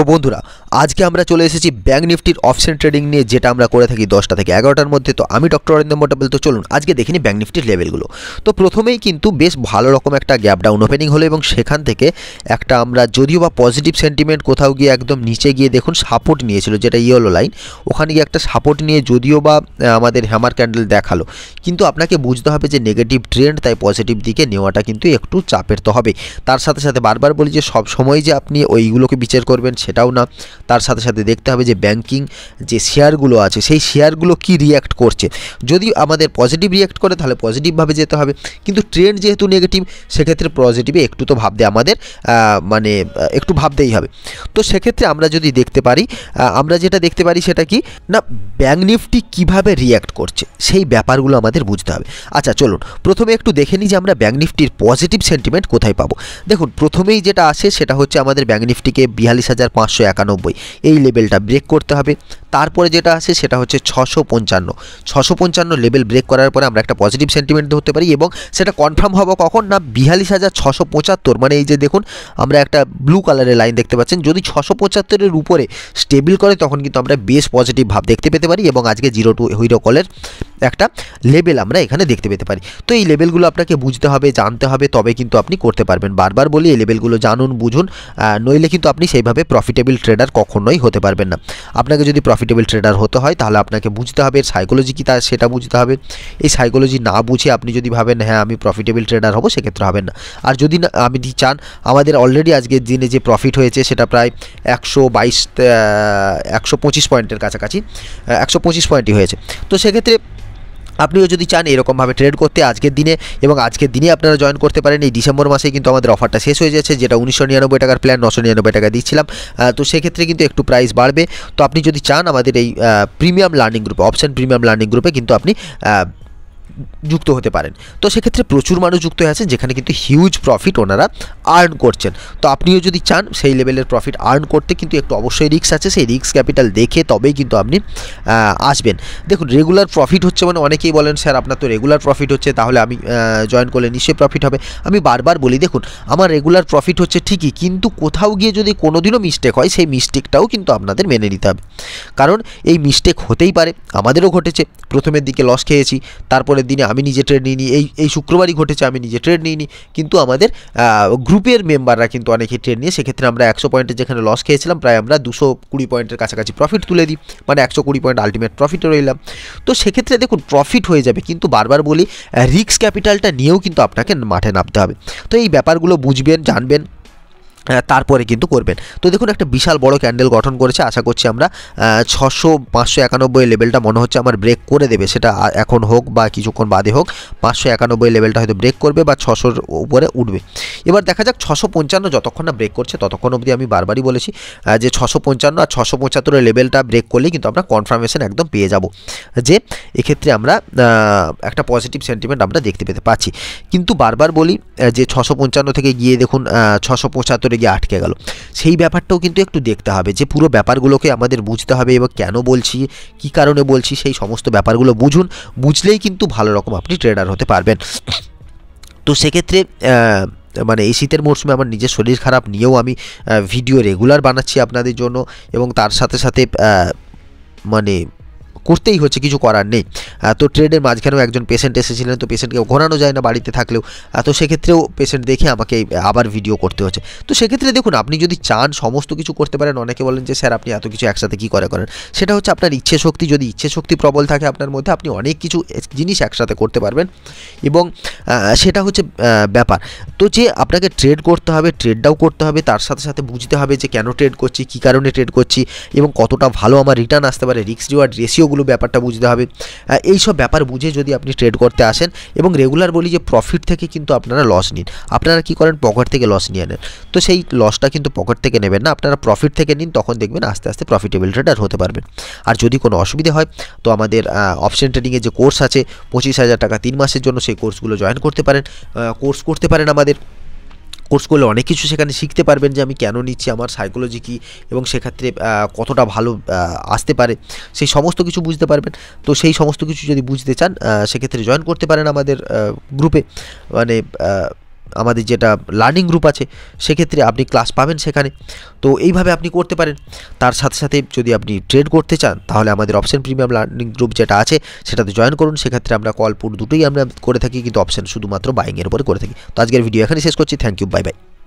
তো বন্ধুরা আজকে আমরা চলে এসেছি ব্যাঙ্ক নিফটির অপশন ট্রেডিং নিয়ে যেটা আমরা করে থাকি দশটা থেকে এগারোটার মধ্যে তো আমি ডক্টর অরিন্দ মোটাবেল তো চলুন আজকে দেখিনি ব্যাঙ্ক নিফটির লেভেলগুলো তো প্রথমেই কিন্তু বেশ ভালো রকম একটা গ্যাপ ডাউন ওপেনিং হলো এবং সেখান থেকে একটা আমরা যদিও বা পজিটিভ সেন্টিমেন্ট কোথাও গিয়ে একদম নিচে গিয়ে দেখুন সাপোর্ট নিয়েছিল যেটা ইয়েলো লাইন ওখানে গিয়ে একটা সাপোর্ট নিয়ে যদিও বা আমাদের হ্যামার ক্যান্ডেল দেখালো কিন্তু আপনাকে বুঝতে হবে যে নেগেটিভ ট্রেন্ড তাই পজিটিভ দিকে নেওয়াটা কিন্তু একটু চাপের তো হবে তার সাথে সাথে বারবার বলি যে সব সময় যে আপনি ওইগুলোকে বিচার করবেন সেটাও না তার সাথে সাথে দেখতে হবে যে ব্যাংকিং যে শেয়ারগুলো আছে সেই শেয়ারগুলো কি রিয়্যাক্ট করছে যদি আমাদের পজিটিভ রিয়্যাক্ট করে তাহলে পজিটিভভাবে যেতে হবে কিন্তু ট্রেন্ড যেহেতু নেগেটিভ সেক্ষেত্রে পজিটিভে একটু তো ভাবতে আমাদের মানে একটু ভাবতেই হবে তো সেক্ষেত্রে আমরা যদি দেখতে পারি আমরা যেটা দেখতে পারি সেটা কি না ব্যাংক নিফটি কীভাবে রিয়্যাক্ট করছে সেই ব্যাপারগুলো আমাদের বুঝতে হবে আচ্ছা চলুন প্রথমে একটু দেখে নিই যে আমরা ব্যাংক নিফটির পজিটিভ সেন্টিমেন্ট কোথায় পাবো দেখুন প্রথমেই যেটা আসে সেটা হচ্ছে আমাদের ব্যাংক নিফটিকে বিয়াল্লিশ হাজার পাঁচশো একানব্বই এই লেভেলটা ব্রেক করতে হবে তারপরে যেটা আছে সেটা হচ্ছে ছশো পঞ্চান্ন ছশো পঞ্চান্ন লেভেল ব্রেক করার পরে আমরা একটা পজিটিভ সেন্টিমেন্ট ধরতে পারি এবং সেটা কনফার্ম হবো কখন না বিয়াল্লিশ হাজার ছশো পঁচাত্তর মানে এই যে দেখুন আমরা একটা ব্লু কালারের লাইন দেখতে পাচ্ছেন যদি ছশো পঁচাত্তরের উপরে স্টেবিল করে তখন কিন্তু আমরা বেশ পজিটিভ ভাব দেখতে পেতে পারি এবং আজকে জিরো টু হিরো কলের একটা লেভেল আমরা এখানে দেখতে পেতে পারি তো এই লেভেলগুলো আপনাকে বুঝতে হবে জানতে হবে তবে কিন্তু আপনি করতে পারবেন বারবার বলি এই লেভেলগুলো জানুন বুঝুন নইলে কিন্তু আপনি সেইভাবে প্রফিটেবল ট্রেডার কখন কখনোই হতে পারবেন না আপনাকে যদি প্রফিটেবল ট্রেডার হতে হয় তাহলে আপনাকে বুঝতে হবে সাইকোলজি কী তার সেটা বুঝতে হবে এই সাইকোলজি না বুঝে আপনি যদি ভাবেন হ্যাঁ আমি প্রফিটেবল ট্রেডার হবো সেক্ষেত্রে হবেন না আর যদি না যদি চান আমাদের অলরেডি আজকের দিনে যে প্রফিট হয়েছে সেটা প্রায় একশো বাইশ একশো পঁচিশ পয়েন্টের কাছাকাছি একশো পঁচিশ পয়েন্টই হয়েছে তো সেক্ষেত্রে আপনিও যদি চান এরকমভাবে ট্রেড করতে আজকের দিনে এবং আজকের দিনে আপনারা জয়েন করতে পারেন এই ডিসেম্বর মাসে কিন্তু আমাদের অফারটা শেষ হয়ে যাচ্ছে যেটা উনিশশো নিরানব্বই টাকার প্ল্যান নশো নিরানব্বই টাকা দিচ্ছিলাম তো সেক্ষেত্রে কিন্তু একটু প্রাইস বাড়বে তো আপনি যদি চান আমাদের এই প্রিমিয়াম লার্নিং গ্রুপে অপশান প্রিমিয়াম লার্নিং গ্রুপে কিন্তু আপনি যুক্ত হতে পারেন তো সেক্ষেত্রে প্রচুর মানুষ যুক্ত হয়ে আছেন যেখানে কিন্তু হিউজ প্রফিট ওনারা আর্ন করছেন তো আপনিও যদি চান সেই লেভেলের প্রফিট আর্ন করতে কিন্তু একটু অবশ্যই রিক্স আছে সেই রিক্স ক্যাপিটাল দেখে তবেই কিন্তু আপনি আসবেন দেখুন রেগুলার প্রফিট হচ্ছে মানে অনেকেই বলেন স্যার আপনার তো রেগুলার প্রফিট হচ্ছে তাহলে আমি জয়েন করলে নিশ্চয়ই প্রফিট হবে আমি বারবার বলি দেখুন আমার রেগুলার প্রফিট হচ্ছে ঠিকই কিন্তু কোথাও গিয়ে যদি কোনোদিনও মিস্টেক হয় সেই মিস্টেকটাও কিন্তু আপনাদের মেনে নিতে হবে কারণ এই মিস্টেক হতেই পারে আমাদেরও ঘটেছে প্রথমের দিকে লস খেয়েছি তারপরে দিনে আমি নিজে ট্রেড নিইনি এই এই শুক্রবারই ঘটেছে আমি নিজে ট্রেড নিইনি কিন্তু আমাদের গ্রুপের মেম্বাররা কিন্তু অনেকে ট্রেড নিয়ে সেক্ষেত্রে আমরা একশো পয়েন্টের যেখানে লস খেয়েছিলাম প্রায় আমরা দুশো কুড়ি পয়েন্টের কাছাকাছি প্রফিট তুলে দিই মানে একশো কুড়ি পয়েন্ট আলটিমেট প্রফিটে রইলাম তো সেক্ষেত্রে দেখুন প্রফিট হয়ে যাবে কিন্তু বারবার বলি রিক্স ক্যাপিটালটা নিয়েও কিন্তু আপনাকে মাঠে নামতে হবে তো এই ব্যাপারগুলো বুঝবেন জানবেন তারপরে কিন্তু করবেন তো দেখুন একটা বিশাল বড় ক্যান্ডেল গঠন করেছে আশা করছি আমরা ছশো পাঁচশো একানব্বই লেভেলটা মনে হচ্ছে আমার ব্রেক করে দেবে সেটা এখন হোক বা কিছুক্ষণ বাদে হোক পাঁচশো একানব্বই লেভেলটা হয়তো ব্রেক করবে বা ছশোর উপরে উঠবে এবার দেখা যাক ছশো পঞ্চান্ন যতক্ষণ না ব্রেক করছে ততক্ষণ অবধি আমি বারবারই বলেছি যে ছশো পঞ্চান্ন আর ছশো পঁচাত্তরের লেভেলটা ব্রেক করলেই কিন্তু আমরা কনফার্মেশন একদম পেয়ে যাব যে এক্ষেত্রে আমরা একটা পজিটিভ সেন্টিমেন্ট আমরা দেখতে পেতে পাচ্ছি কিন্তু বারবার বলি যে ছশো পঞ্চান্ন থেকে গিয়ে দেখুন ছশো পঁচাত্তর ভিতরে গিয়ে আটকে গেল সেই ব্যাপারটাও কিন্তু একটু দেখতে হবে যে পুরো ব্যাপারগুলোকে আমাদের বুঝতে হবে এবং কেন বলছি কি কারণে বলছি সেই সমস্ত ব্যাপারগুলো বুঝুন বুঝলেই কিন্তু ভালো রকম আপনি ট্রেডার হতে পারবেন তো সেক্ষেত্রে মানে এই শীতের মরশুমে আমার নিজের শরীর খারাপ নিয়েও আমি ভিডিও রেগুলার বানাচ্ছি আপনাদের জন্য এবং তার সাথে সাথে মানে করতেই হচ্ছে কিছু করার নেই তো ট্রেডের মাঝখানেও একজন পেশেন্ট এসেছিলেন তো পেশেন্টকে ঘোরানো যায় না বাড়িতে থাকলেও তো সেক্ষেত্রেও পেশেন্ট দেখে আমাকে আবার ভিডিও করতে হচ্ছে তো সেক্ষেত্রে দেখুন আপনি যদি চান সমস্ত কিছু করতে পারেন অনেকে বলেন যে স্যার আপনি এত কিছু একসাথে কী করে করেন সেটা হচ্ছে আপনার ইচ্ছে শক্তি যদি ইচ্ছে শক্তি প্রবল থাকে আপনার মধ্যে আপনি অনেক কিছু জিনিস একসাথে করতে পারবেন এবং সেটা হচ্ছে ব্যাপার তো যে আপনাকে ট্রেড করতে হবে ট্রেডটাও করতে হবে তার সাথে সাথে বুঝতে হবে যে কেন ট্রেড করছি কী কারণে ট্রেড করছি এবং কতটা ভালো আমার রিটার্ন আসতে পারে রিক্স রিওয়ার্ড রেশিওগুলো পুরো ব্যাপারটা বুঝতে হবে এই সব ব্যাপার বুঝে যদি আপনি ট্রেড করতে আসেন এবং রেগুলার বলি যে প্রফিট থেকে কিন্তু আপনারা লস নিন আপনারা কি করেন পকেট থেকে লস নিয়ে নেন তো সেই লসটা কিন্তু পকেট থেকে নেবেন না আপনারা প্রফিট থেকে নিন তখন দেখবেন আস্তে আস্তে প্রফিটেবল ট্রেডার হতে পারবেন আর যদি কোনো অসুবিধা হয় তো আমাদের অপশন ট্রেডিংয়ের যে কোর্স আছে পঁচিশ হাজার টাকা তিন মাসের জন্য সেই কোর্সগুলো জয়েন করতে পারেন কোর্স করতে পারেন আমাদের কোর্স করলে অনেক কিছু সেখানে শিখতে পারবেন যে আমি কেন নিচ্ছি আমার সাইকোলজি কী এবং সেক্ষেত্রে কতটা ভালো আসতে পারে সেই সমস্ত কিছু বুঝতে পারবেন তো সেই সমস্ত কিছু যদি বুঝতে চান সেক্ষেত্রে জয়েন করতে পারেন আমাদের গ্রুপে মানে আমাদের যেটা লার্নিং গ্রুপ আছে সেক্ষেত্রে আপনি ক্লাস পাবেন সেখানে তো এইভাবে আপনি করতে পারেন তার সাথে সাথে যদি আপনি ট্রেড করতে চান তাহলে আমাদের অপশন প্রিমিয়াম লার্নিং গ্রুপ যেটা আছে সেটাতে জয়েন করুন সেক্ষেত্রে আমরা কল পুট দুটোই আমরা করে থাকি কিন্তু অপশান শুধুমাত্র বাইংয়ের উপরে করে থাকি তো আজকের ভিডিও এখানে শেষ করছি থ্যাংক ইউ বাই বাই